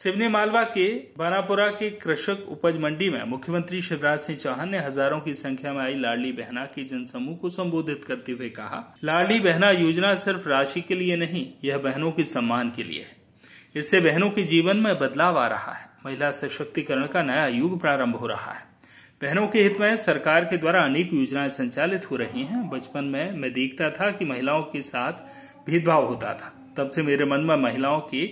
सिवनी मालवा के बारापुरा के कृषक उपज मंडी में मुख्यमंत्री शिवराज सिंह चौहान ने हजारों की संख्या में आई लाडली बहना की जनसमूह को संबोधित करते हुए कहा लाडली बहना योजना सिर्फ राशि के लिए नहीं यह बहनों के सम्मान के लिए है इससे बहनों के जीवन में बदलाव आ रहा है महिला सशक्तिकरण का नया युग प्रारंभ हो रहा है बहनों के हित में सरकार के द्वारा अनेक योजनाएं संचालित हो रही हैं बचपन में मैं देखता था कि महिलाओं के साथ भेदभाव होता था तब से मेरे मन में महिलाओं की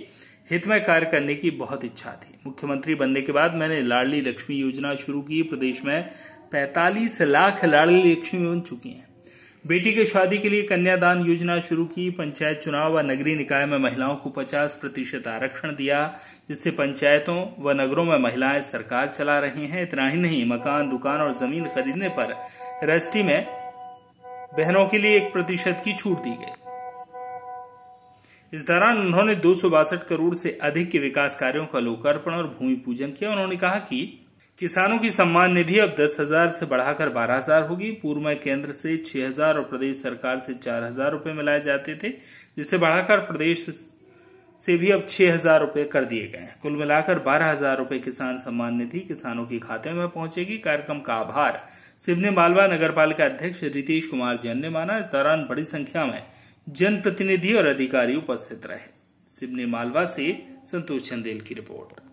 हित में कार्य करने की बहुत इच्छा थी मुख्यमंत्री बनने के बाद मैंने लाडली लक्ष्मी योजना शुरू की प्रदेश में पैंतालीस लाख लाडली लक्ष्मी बन चुकी हैं बेटी के शादी के लिए कन्यादान योजना शुरू की पंचायत चुनाव व नगरीय निकाय में महिलाओं को 50 प्रतिशत आरक्षण दिया जिससे पंचायतों व नगरों में महिलाएं सरकार चला रही हैं इतना ही नहीं मकान दुकान और जमीन खरीदने पर रेस्टी में बहनों के लिए एक प्रतिशत की छूट दी गई इस दौरान उन्होंने दो करोड़ से अधिक के विकास कार्यों का लोकार्पण और भूमि पूजन किया उन्होंने कहा कि किसानों की सम्मान निधि अब दस हजार से बढ़ाकर बारह हजार होगी पूर्व में केंद्र से छह हजार और प्रदेश सरकार से चार हजार रूपए मिलाए जाते थे जिसे बढ़ाकर प्रदेश से भी अब छह हजार रूपए कर दिए गए हैं कुल मिलाकर बारह हजार रूपए किसान सम्मान निधि किसानों के खाते में पहुंचेगी कार्यक्रम का आभार सिवनी मालवा नगर पालिका अध्यक्ष रितेश कुमार जैन ने माना इस दौरान बड़ी संख्या में जनप्रतिनिधि और अधिकारी उपस्थित रहे सिवनी मालवा से संतोष चंदेल की रिपोर्ट